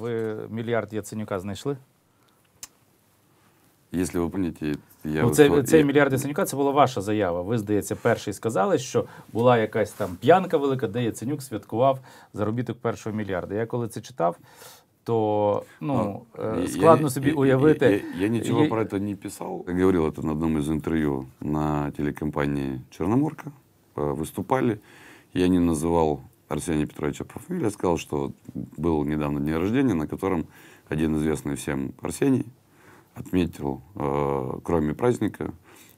Ви мільярд Яценюка знайшли? Якщо ви пам'ятаєте, я ну, це, цей мільярд Яценюка це була ваша заява. Ви, здається, перший сказали, що була якась там п'янка велика, де Яценюк святкував заробіток першого мільярда. Я коли це читав, то ну, ну е, складно я, собі я, уявити. Я, я нічого про це не писав. Я говорив це на одному із інтерв'ю на телекомпанії Чорноморка. Е, виступали. Я не називав Арсения Петровича по фамилии, сказал, что был недавно день рождения, на котором один известный всем Арсений отметил, э, кроме праздника,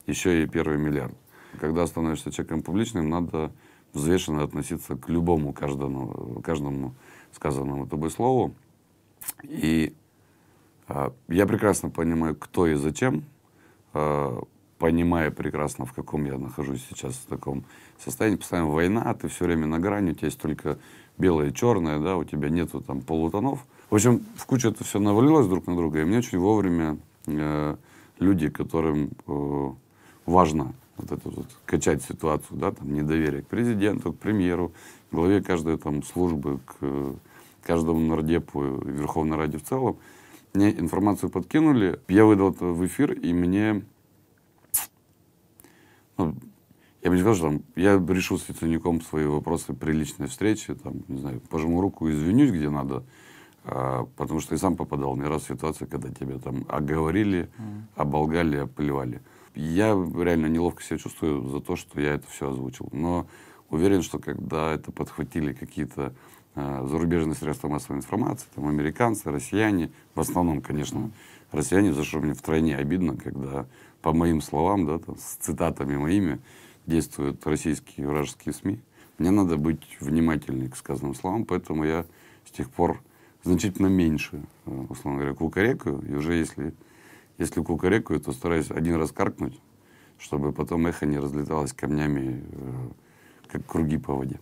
еще и первый миллиард. Когда становишься человеком публичным, надо взвешенно относиться к любому каждому, каждому сказанному тобой слову. И э, я прекрасно понимаю, кто и зачем э, понимая прекрасно, в каком я нахожусь сейчас в таком состоянии. Постоянно война, ты все время на грани, у тебя есть только белое и черное, да, у тебя нету там полутонов. В общем, в кучу это все навалилось друг на друга, и мне очень вовремя э, люди, которым э, важно вот это вот качать ситуацию, да, там недоверие к президенту, к премьеру, главе каждой там службы, к э, каждому нардепу, Верховной Раде в целом, мне информацию подкинули, я выдал это в эфир, и мне Я бы не сказал, что там, я решу с яценюком свои вопросы при личной встрече, там, не знаю, пожму руку, извинюсь, где надо, а, потому что и сам попадал не раз в ситуацию, когда тебя там оговорили, mm. оболгали, оплевали. Я реально неловко себя чувствую за то, что я это все озвучил. Но уверен, что когда это подхватили какие-то а, зарубежные средства массовой информации, там американцы, россияне, в основном, конечно, россияне, за что мне втройне обидно, когда по моим словам, да, там, с цитатами моими, действуют российские и вражеские СМИ, мне надо быть внимательнее к сказанным словам, поэтому я с тех пор значительно меньше, э, условно говоря, кукарекаю. И уже если, если кукарекаю, то стараюсь один раз каркнуть, чтобы потом эхо не разлеталось камнями, э, как круги по воде.